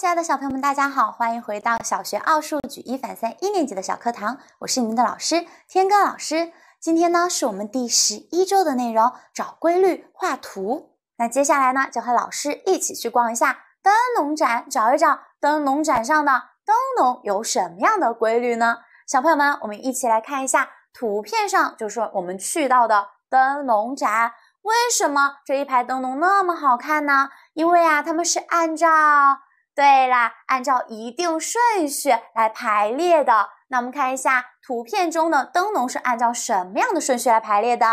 亲爱的小朋友们，大家好，欢迎回到小学奥数举一反三一年级的小课堂，我是你们的老师天哥老师。今天呢，是我们第十一周的内容，找规律画图。那接下来呢，就和老师一起去逛一下灯笼展，找一找灯笼展上的灯笼有什么样的规律呢？小朋友们，我们一起来看一下图片上，就是我们去到的灯笼展。为什么这一排灯笼那么好看呢？因为啊，他们是按照对啦，按照一定顺序来排列的。那我们看一下图片中的灯笼是按照什么样的顺序来排列的？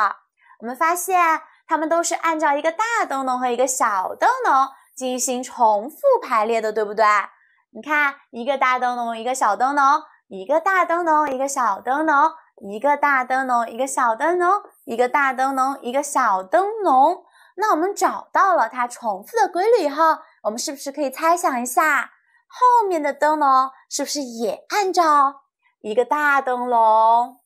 我们发现它们都是按照一个大灯笼和一个小灯笼进行重复排列的，对不对？你看，一个大灯笼，一个小灯笼，一个大灯笼，一个小灯笼，一个大灯笼，一个小灯笼，一个大灯笼，一个小灯笼。那我们找到了它重复的规律以后。我们是不是可以猜想一下后面的灯笼是不是也按照一个大灯笼、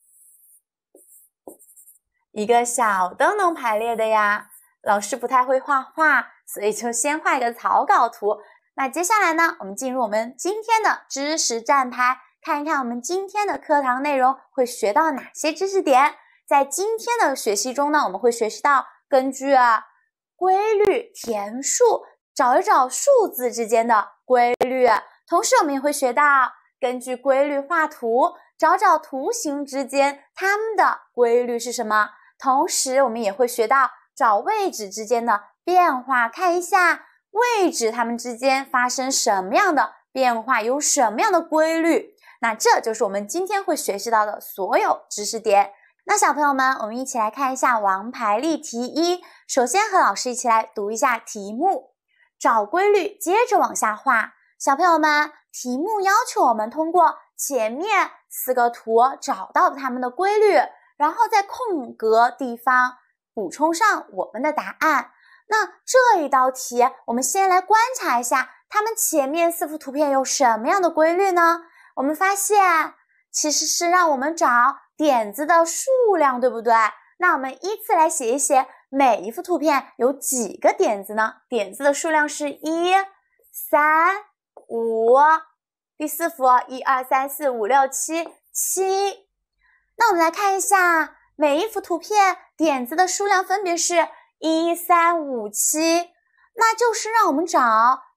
一个小灯笼排列的呀？老师不太会画画，所以就先画一个草稿图。那接下来呢，我们进入我们今天的知识站台，看一看我们今天的课堂内容会学到哪些知识点。在今天的学习中呢，我们会学习到根据规律填数。找一找数字之间的规律，同时我们也会学到根据规律画图，找找图形之间它们的规律是什么。同时我们也会学到找位置之间的变化，看一下位置它们之间发生什么样的变化，有什么样的规律。那这就是我们今天会学习到的所有知识点。那小朋友们，我们一起来看一下王牌例题一。首先和老师一起来读一下题目。找规律，接着往下画。小朋友们，题目要求我们通过前面四个图找到它们的规律，然后在空格地方补充上我们的答案。那这一道题，我们先来观察一下它们前面四幅图片有什么样的规律呢？我们发现，其实是让我们找点子的数量，对不对？那我们依次来写一写。每一幅图片有几个点子呢？点子的数量是一、三、五。第四幅一、二、三、四、五、六、七、七。那我们来看一下每一幅图片点子的数量分别是：一、三、五、七。那就是让我们找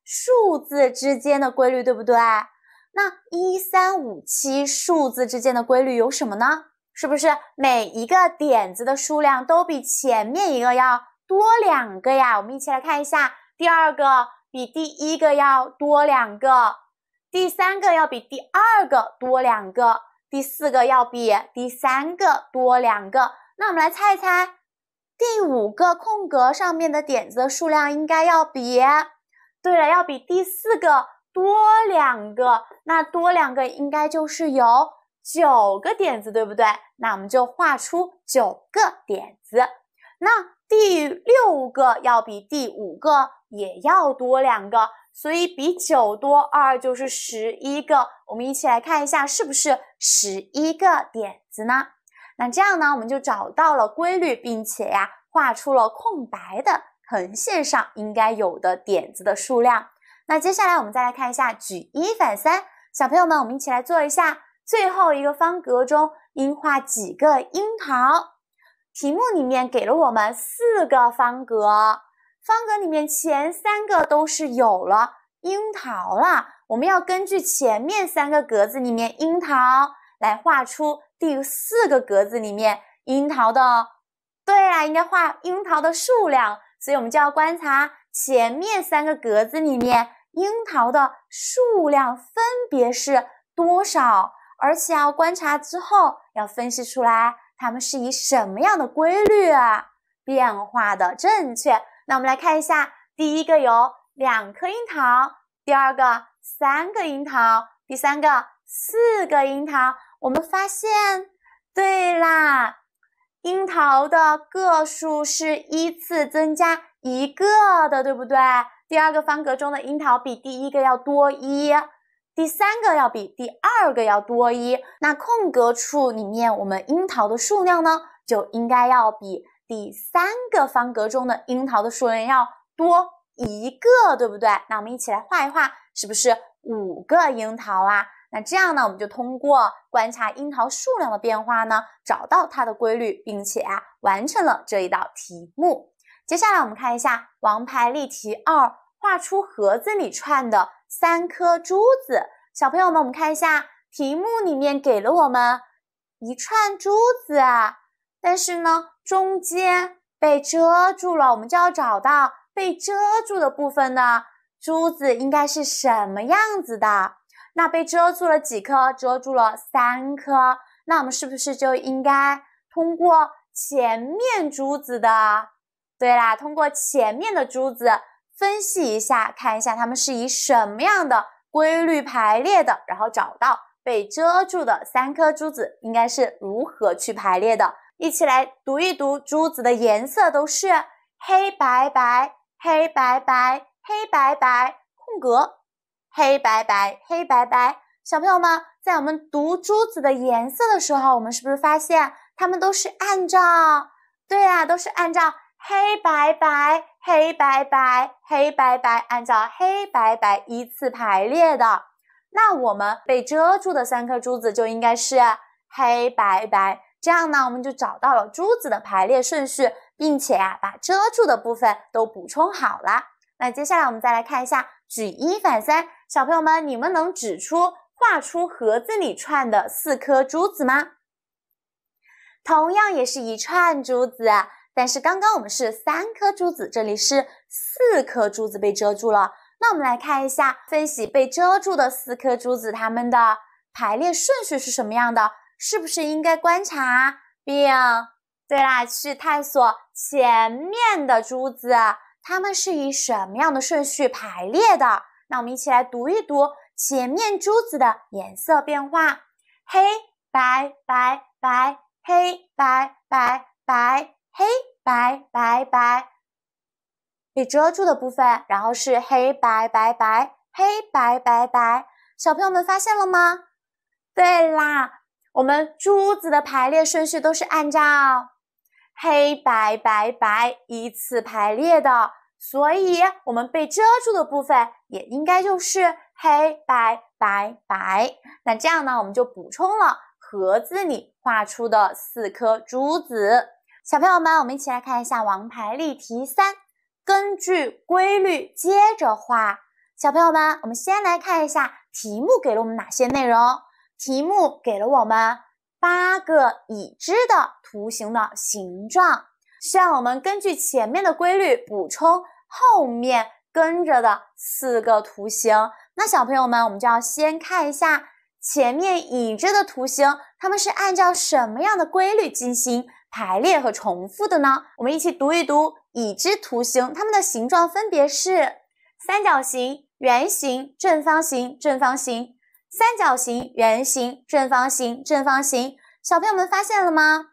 数字之间的规律，对不对？那一、三、五、七数字之间的规律有什么呢？是不是每一个点子的数量都比前面一个要多两个呀？我们一起来看一下，第二个比第一个要多两个，第三个要比第二个多两个，第四个要比第三个多两个。那我们来猜一猜，第五个空格上面的点子的数量应该要比……对了，要比第四个多两个。那多两个应该就是有。九个点子，对不对？那我们就画出九个点子。那第六个要比第五个也要多两个，所以比九多二就是十一个。我们一起来看一下是不是十一个点子呢？那这样呢，我们就找到了规律，并且呀，画出了空白的横线上应该有的点子的数量。那接下来我们再来看一下，举一反三，小朋友们，我们一起来做一下。最后一个方格中应画几个樱桃？题目里面给了我们四个方格，方格里面前三个都是有了樱桃了，我们要根据前面三个格子里面樱桃来画出第四个格子里面樱桃的。对啊，应该画樱桃的数量，所以我们就要观察前面三个格子里面樱桃的数量分别是多少。而且要观察之后，要分析出来它们是以什么样的规律变化的。正确，那我们来看一下，第一个有两颗樱桃，第二个三个樱桃，第三个四个樱桃。我们发现，对啦，樱桃的个数是依次增加一个的，对不对？第二个方格中的樱桃比第一个要多一。第三个要比第二个要多一，那空格处里面我们樱桃的数量呢，就应该要比第三个方格中的樱桃的数量要多一个，对不对？那我们一起来画一画，是不是五个樱桃啊？那这样呢，我们就通过观察樱桃数量的变化呢，找到它的规律，并且啊，完成了这一道题目。接下来我们看一下王牌例题二，画出盒子里串的。三颗珠子，小朋友们，我们看一下题目里面给了我们一串珠子，但是呢，中间被遮住了，我们就要找到被遮住的部分呢，珠子应该是什么样子的。那被遮住了几颗？遮住了三颗。那我们是不是就应该通过前面珠子的？对啦，通过前面的珠子。分析一下，看一下它们是以什么样的规律排列的，然后找到被遮住的三颗珠子应该是如何去排列的。一起来读一读珠子的颜色，都是黑白白、黑白白、黑白白，空格，黑白白、黑白白。小朋友们，在我们读珠子的颜色的时候，我们是不是发现它们都是按照？对啊，都是按照。黑白白黑白白黑白白，按照黑白白依次排列的，那我们被遮住的三颗珠子就应该是黑白白。这样呢，我们就找到了珠子的排列顺序，并且呀，把遮住的部分都补充好了。那接下来我们再来看一下，举一反三，小朋友们，你们能指出画出盒子里串的四颗珠子吗？同样也是一串珠子。但是刚刚我们是三颗珠子，这里是四颗珠子被遮住了。那我们来看一下，分析被遮住的四颗珠子它们的排列顺序是什么样的？是不是应该观察并对啦去探索前面的珠子，它们是以什么样的顺序排列的？那我们一起来读一读前面珠子的颜色变化：黑白白白，黑白白白。白白白，被遮住的部分，然后是黑白白白，黑白白白，小朋友们发现了吗？对啦，我们珠子的排列顺序都是按照黑白白白依次排列的，所以我们被遮住的部分也应该就是黑白白白。那这样呢，我们就补充了盒子里画出的四颗珠子。小朋友们，我们一起来看一下王牌例题三。根据规律接着画。小朋友们，我们先来看一下题目给了我们哪些内容。题目给了我们八个已知的图形的形状，需要我们根据前面的规律补充后面跟着的四个图形。那小朋友们，我们就要先看一下前面已知的图形，它们是按照什么样的规律进行？排列和重复的呢？我们一起读一读已知图形，它们的形状分别是三角形、圆形、正方形、正方形、三角形、圆形、正方形、正方形。小朋友们发现了吗？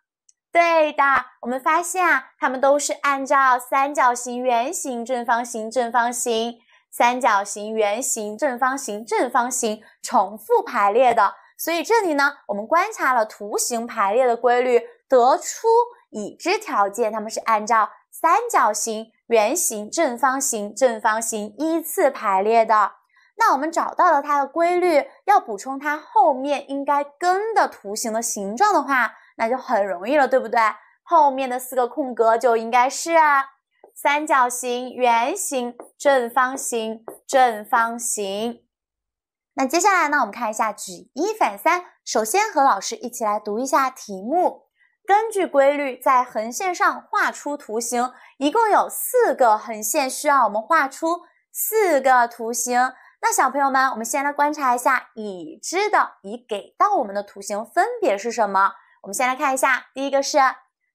对的，我们发现啊，它们都是按照三角形、圆形、正方形、正方形、三角形、圆形、正方形、正方形重复排列的。所以这里呢，我们观察了图形排列的规律。得出已知条件，他们是按照三角形、圆形、正方形、正方形依次排列的。那我们找到了它的规律，要补充它后面应该跟的图形的形状的话，那就很容易了，对不对？后面的四个空格就应该是三角形、圆形、正方形、正方形。那接下来呢，我们看一下举一反三。首先和老师一起来读一下题目。根据规律，在横线上画出图形。一共有四个横线，需要我们画出四个图形。那小朋友们，我们先来观察一下已知的、已给到我们的图形分别是什么。我们先来看一下，第一个是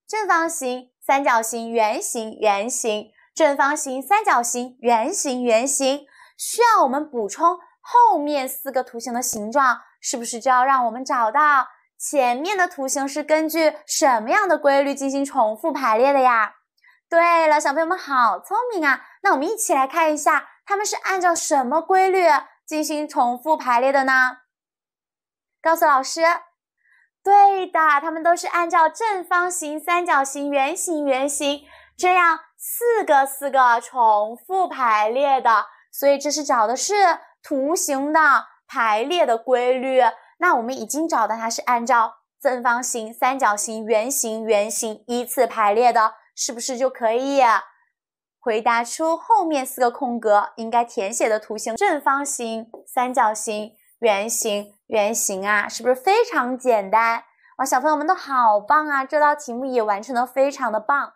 正方形、三角形、圆形、圆形、正方形、三角形、圆形、圆形。需要我们补充后面四个图形的形状，是不是就要让我们找到？前面的图形是根据什么样的规律进行重复排列的呀？对了，小朋友们好聪明啊！那我们一起来看一下，他们是按照什么规律进行重复排列的呢？告诉老师，对的，他们都是按照正方形、三角形、圆形、圆形这样四个四个重复排列的。所以这是找的是图形的排列的规律。那我们已经找到它是按照正方形、三角形、圆形、圆形依次排列的，是不是就可以回答出后面四个空格应该填写的图形？正方形、三角形、圆形、圆形啊，是不是非常简单哇，小朋友们都好棒啊！这道题目也完成的非常的棒。